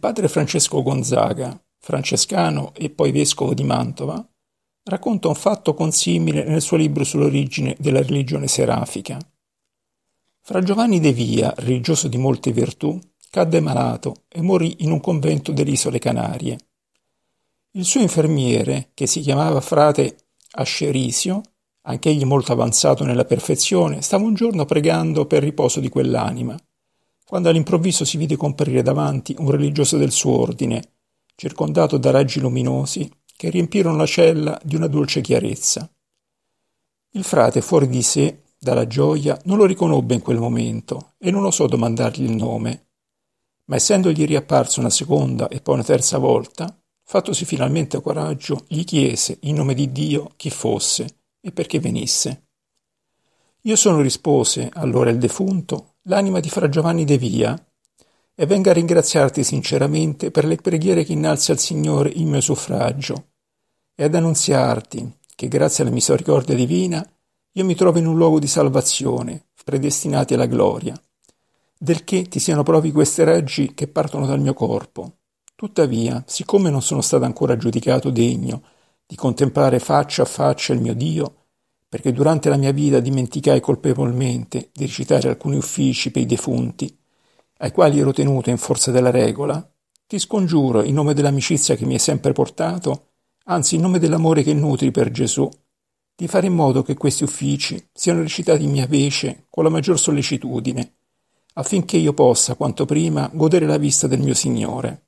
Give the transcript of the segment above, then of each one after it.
padre Francesco Gonzaga, francescano e poi vescovo di Mantova, racconta un fatto consimile nel suo libro sull'origine della religione serafica. Fra Giovanni De Via, religioso di molte virtù, cadde malato e morì in un convento delle Isole Canarie. Il suo infermiere, che si chiamava frate Ascerisio, anch'egli molto avanzato nella perfezione, stava un giorno pregando per il riposo di quell'anima quando all'improvviso si vide comparire davanti un religioso del suo ordine, circondato da raggi luminosi che riempirono la cella di una dolce chiarezza. Il frate, fuori di sé, dalla gioia, non lo riconobbe in quel momento e non osò domandargli il nome. Ma essendogli riapparso una seconda e poi una terza volta, fattosi finalmente coraggio, gli chiese, in nome di Dio, chi fosse e perché venisse. Io sono rispose allora il defunto l'anima di fra Giovanni De Via, e venga a ringraziarti sinceramente per le preghiere che innalzi al Signore in mio suffragio, e ad annunziarti che grazie alla misericordia divina io mi trovo in un luogo di salvazione, predestinati alla gloria, del che ti siano provi queste raggi che partono dal mio corpo. Tuttavia, siccome non sono stato ancora giudicato degno di contemplare faccia a faccia il mio Dio, perché durante la mia vita dimenticai colpevolmente di recitare alcuni uffici per i defunti, ai quali ero tenuto in forza della regola, ti scongiuro in nome dell'amicizia che mi hai sempre portato, anzi in nome dell'amore che nutri per Gesù, di fare in modo che questi uffici siano recitati in mia vece con la maggior sollecitudine, affinché io possa quanto prima godere la vista del mio Signore.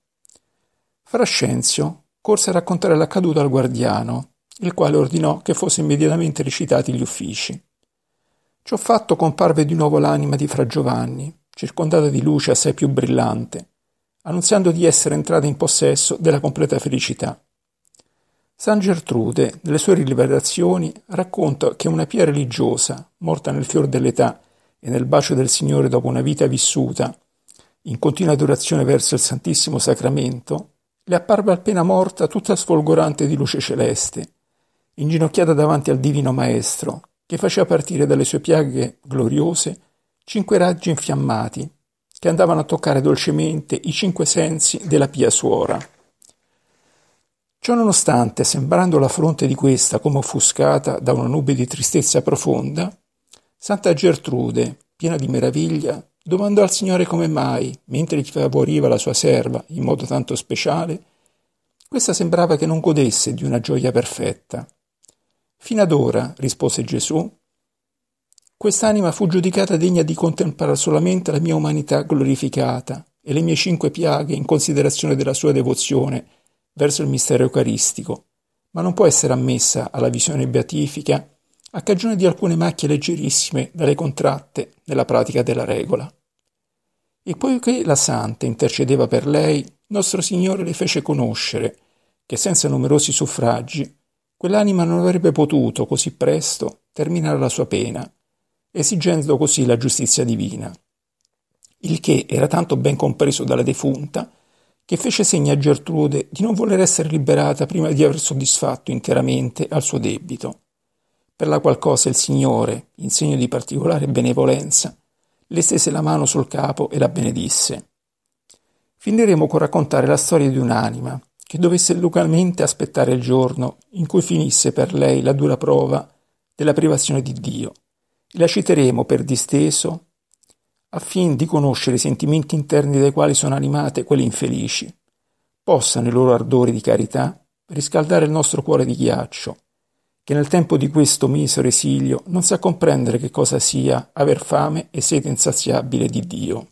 Frascenzio corse a raccontare l'accaduto al guardiano, il quale ordinò che fosse immediatamente recitati gli uffici. Ciò fatto comparve di nuovo l'anima di Fra Giovanni, circondata di luce assai più brillante, annunziando di essere entrata in possesso della completa felicità. San Gertrude, nelle sue rilevazioni, racconta che una pia religiosa, morta nel fior dell'età e nel bacio del Signore dopo una vita vissuta, in continua adorazione verso il Santissimo Sacramento, le apparve appena morta tutta sfolgorante di luce celeste, inginocchiata davanti al divino maestro, che faceva partire dalle sue piaghe gloriose cinque raggi infiammati che andavano a toccare dolcemente i cinque sensi della pia suora. Ciononostante, sembrando la fronte di questa come offuscata da una nube di tristezza profonda, Santa Gertrude, piena di meraviglia, domandò al Signore come mai, mentre gli favoriva la sua serva in modo tanto speciale, questa sembrava che non godesse di una gioia perfetta. Fino ad ora, rispose Gesù, quest'anima fu giudicata degna di contemplare solamente la mia umanità glorificata e le mie cinque piaghe in considerazione della sua devozione verso il mistero eucaristico, ma non può essere ammessa alla visione beatifica a cagione di alcune macchie leggerissime dalle contratte nella pratica della regola. E poiché la Santa intercedeva per lei, nostro Signore le fece conoscere che senza numerosi suffragi Quell'anima non avrebbe potuto, così presto, terminare la sua pena, esigendo così la giustizia divina. Il che era tanto ben compreso dalla defunta che fece segno a Gertrude di non voler essere liberata prima di aver soddisfatto interamente al suo debito. Per la qual cosa il Signore, in segno di particolare benevolenza, le stese la mano sul capo e la benedisse. Finiremo con raccontare la storia di un'anima che dovesse localmente aspettare il giorno in cui finisse per lei la dura prova della privazione di Dio. E la citeremo per disteso affin di conoscere i sentimenti interni dai quali sono animate quelle infelici, possano i loro ardori di carità riscaldare il nostro cuore di ghiaccio, che nel tempo di questo misero esilio non sa comprendere che cosa sia aver fame e sete insaziabile di Dio.